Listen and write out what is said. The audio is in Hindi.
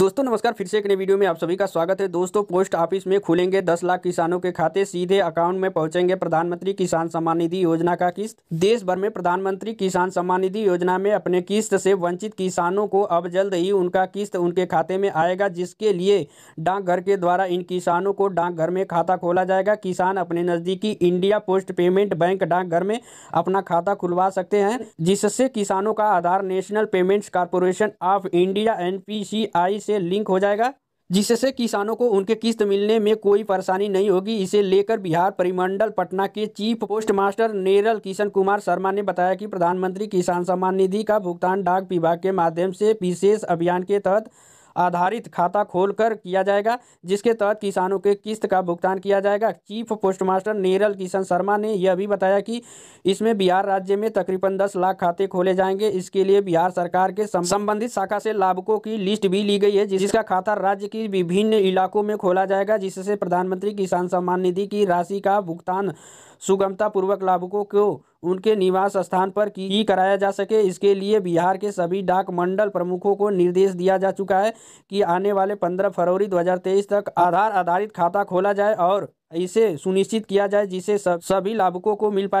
दोस्तों नमस्कार फिर से एक नए वीडियो में आप सभी का स्वागत है दोस्तों पोस्ट ऑफिस में खुलेंगे 10 लाख किसानों के खाते सीधे अकाउंट में पहुंचेंगे प्रधानमंत्री किसान सम्मान निधि योजना का किस्त देश भर में प्रधानमंत्री किसान सम्मान निधि योजना में अपने किस्त से वंचित किसानों को अब जल्द ही उनका किस्त उनके खाते में आएगा जिसके लिए डाकघर के द्वारा इन किसानों को डाकघर में खाता खोला जाएगा किसान अपने नजदीकी इंडिया पोस्ट पेमेंट बैंक डाकघर में अपना खाता खुलवा सकते हैं जिससे किसानों का Aadhaar national payment corporation of India N से लिंक हो जाएगा जिससे किसानों को उनके किस्त मिलने में कोई परेशानी नहीं होगी इसे लेकर बिहार परिमंडल पटना के chief post master general Kishan Kumar Sharma ने बताया कि प्रधानमंत्री किसान सम्मान निधि का भुगतान डाक विभाग के माध्यम से विशेष अभियान के तहत आधारित खाता खोलकर किया जाएगा जिसके तहत किसानों के किस्त का भुगतान किया जाएगा chief postmaster general Kishan Sharma ने यह भी बताया कि इसमें बिहार राज्य में तकरीबन दस लाख खाते खोले जाएंगे इसके लिए बिहार सरकार के संबंधित शाखा से लाभुकों की लिस्ट भी ली गई है जिसका खाता राज्य की विभिन्न इलाकों में खोला जाएगा जिससे प्रधानमंत्री किसान सम्मान निधि की राशि का भुगतान सुगमतापूर्वक लाभुकों को उनके निवास स्थान पर की कराया जा सके इसके लिए बिहार के सभी डाक मंडल प्रमुखों को निर्देश दिया जा चुका है कि आने वाले 15 फरवरी 2023 तक आधार आधारित खाता खोला जाए और इसे सुनिश्चित किया जाए जिसे सभी लाभुकों को मिल पाए